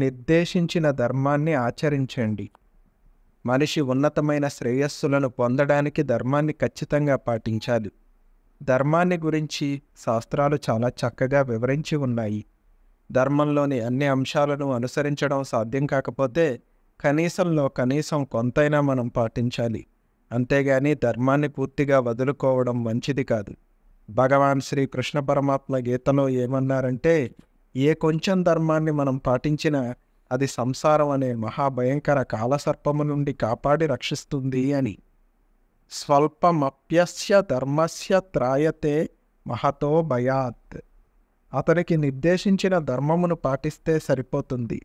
నిర్దేశించిన ధర్మాన్ని ఆచరించండి మనిషి ఉన్నతమైన శ్రేయస్సులను పొందడానికి ధర్మాన్ని ఖచ్చితంగా పాటించాలి ధర్మాన్ని గురించి శాస్త్రాలు చాలా చక్కగా వివరించి ఉన్నాయి ధర్మంలోని అన్ని అంశాలను అనుసరించడం సాధ్యం కాకపోతే కనీసంలో కనీసం కొంతైనా మనం పాటించాలి అంతేగాని ధర్మాన్ని పూర్తిగా వదులుకోవడం మంచిది కాదు భగవాన్ శ్రీ కృష్ణ పరమాత్మ గీతలో ఏమన్నారంటే ఏ కొంచెం ధర్మాన్ని మనం పాటించినా అది సంసారం అనే మహాభయంకర కాలసర్పము నుండి కాపాడి రక్షిస్తుంది అని స్వల్పమప్యస్య ధర్మస్య త్రాయతే మహతో భయాత్ అతనికి నిర్దేశించిన ధర్మమును పాటిస్తే సరిపోతుంది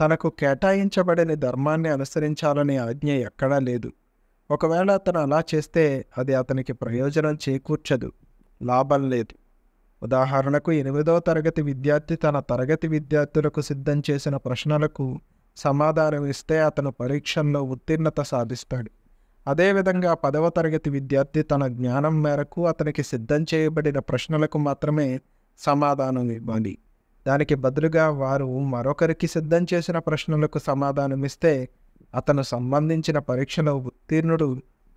తనకు కేటాయించబడిన ధర్మాన్ని అనుసరించాలనే ఆజ్ఞ ఎక్కడా లేదు ఒకవేళ అతను అలా చేస్తే అది అతనికి ప్రయోజనం చేకూర్చదు లాభం లేదు ఉదాహరణకు ఎనిమిదవ తరగతి విద్యార్థి తన తరగతి విద్యార్థులకు సిద్ధం చేసిన ప్రశ్నలకు సమాధానం ఇస్తే అతను పరీక్షల్లో ఉత్తీర్ణత సాధిస్తాడు అదేవిధంగా పదవ తరగతి విద్యార్థి తన జ్ఞానం మేరకు అతనికి సిద్ధం చేయబడిన ప్రశ్నలకు మాత్రమే సమాధానం ఇవ్వాలి దానికి బదులుగా వారు మరొకరికి సిద్ధం చేసిన ప్రశ్నలకు సమాధానం ఇస్తే అతను సంబంధించిన పరీక్షలో ఉత్తీర్ణుడు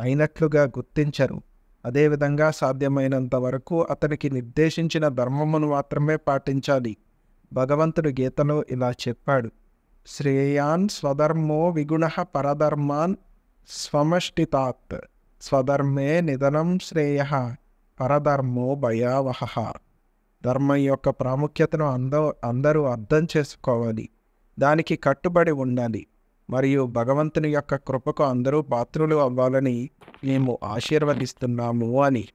అయినట్లుగా గుర్తించరు అదేవిధంగా సాధ్యమైనంత వరకు అతనికి నిర్దేశించిన ధర్మమును మాత్రమే పాటించాలి భగవంతుడు గీతలో ఇలా చెప్పాడు శ్రేయాన్ స్వధర్మో విగుణ పరధర్మాన్ స్వమష్టితాత్ స్వధర్మే నిధనం శ్రేయ పరధర్మో భయావహ ధర్మం యొక్క ప్రాముఖ్యతను అందరూ అర్థం చేసుకోవాలి దానికి కట్టుబడి ఉండాలి మరియు భగవంతుని యొక్క కృపకు అందరూ పాత్రులు అవ్వాలని మేము ఆశీర్వదిస్తున్నాము అని